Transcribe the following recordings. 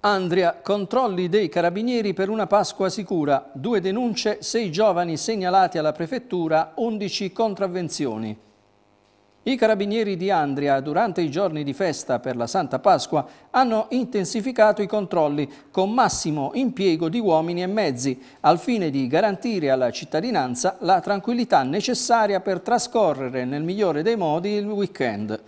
Andrea, controlli dei carabinieri per una Pasqua sicura, due denunce, sei giovani segnalati alla prefettura, 11 contravvenzioni. I carabinieri di Andria, durante i giorni di festa per la Santa Pasqua, hanno intensificato i controlli con massimo impiego di uomini e mezzi, al fine di garantire alla cittadinanza la tranquillità necessaria per trascorrere nel migliore dei modi il weekend.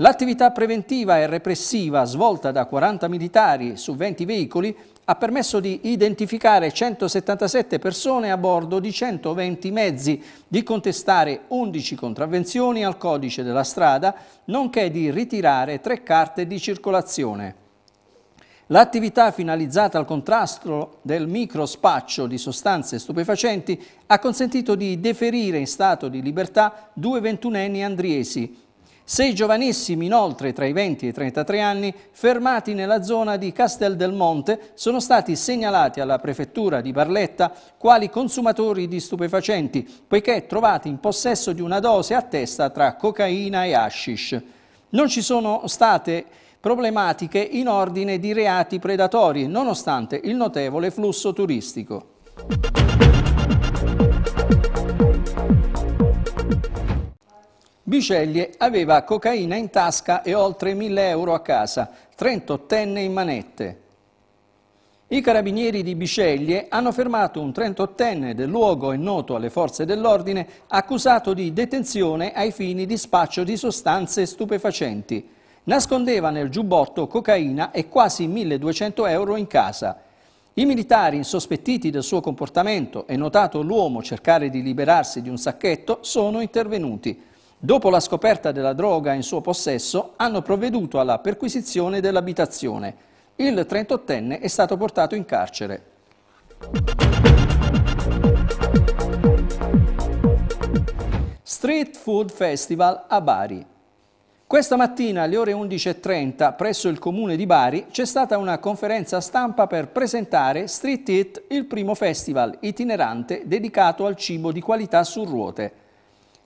L'attività preventiva e repressiva svolta da 40 militari su 20 veicoli ha permesso di identificare 177 persone a bordo di 120 mezzi, di contestare 11 contravvenzioni al codice della strada, nonché di ritirare tre carte di circolazione. L'attività finalizzata al contrasto del microspaccio di sostanze stupefacenti ha consentito di deferire in stato di libertà due ventunenni andriesi, sei giovanissimi inoltre tra i 20 e i 33 anni fermati nella zona di Castel del Monte sono stati segnalati alla prefettura di Barletta quali consumatori di stupefacenti poiché trovati in possesso di una dose a testa tra cocaina e hashish. Non ci sono state problematiche in ordine di reati predatori nonostante il notevole flusso turistico. Biceglie aveva cocaina in tasca e oltre 1000 euro a casa, 38enne in manette. I carabinieri di Biceglie hanno fermato un 38enne del luogo e noto alle forze dell'ordine accusato di detenzione ai fini di spaccio di sostanze stupefacenti. Nascondeva nel giubbotto cocaina e quasi 1200 euro in casa. I militari, insospettiti del suo comportamento e notato l'uomo cercare di liberarsi di un sacchetto, sono intervenuti. Dopo la scoperta della droga in suo possesso, hanno provveduto alla perquisizione dell'abitazione. Il 38enne è stato portato in carcere. Street Food Festival a Bari. Questa mattina alle ore 11.30 presso il comune di Bari c'è stata una conferenza stampa per presentare Street Eat, il primo festival itinerante dedicato al cibo di qualità su ruote.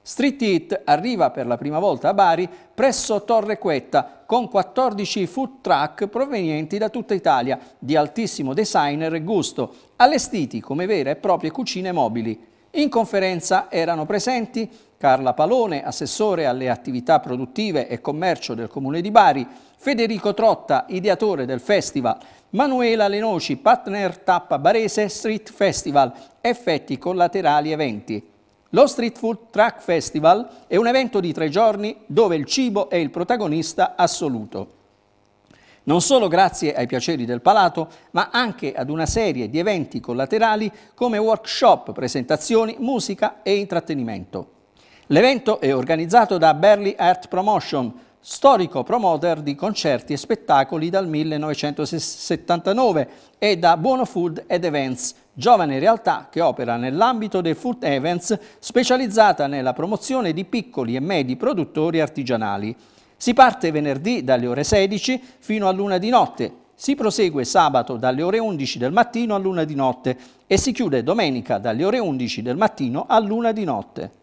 Street Eat arriva per la prima volta a Bari presso Torre Quetta con 14 food truck provenienti da tutta Italia di altissimo designer e gusto, allestiti come vere e proprie cucine mobili. In conferenza erano presenti Carla Palone, assessore alle attività produttive e commercio del Comune di Bari, Federico Trotta, ideatore del festival, Manuela Lenoci, partner tappa barese Street Festival, effetti collaterali eventi. Lo Street Food Truck Festival è un evento di tre giorni dove il cibo è il protagonista assoluto. Non solo grazie ai piaceri del palato, ma anche ad una serie di eventi collaterali come workshop, presentazioni, musica e intrattenimento. L'evento è organizzato da Berly Art Promotion, storico promoter di concerti e spettacoli dal 1979 e da Buono Food ed Events, giovane realtà che opera nell'ambito dei food events specializzata nella promozione di piccoli e medi produttori artigianali. Si parte venerdì dalle ore 16 fino a luna di notte, si prosegue sabato dalle ore 11 del mattino a luna di notte e si chiude domenica dalle ore 11 del mattino a luna di notte.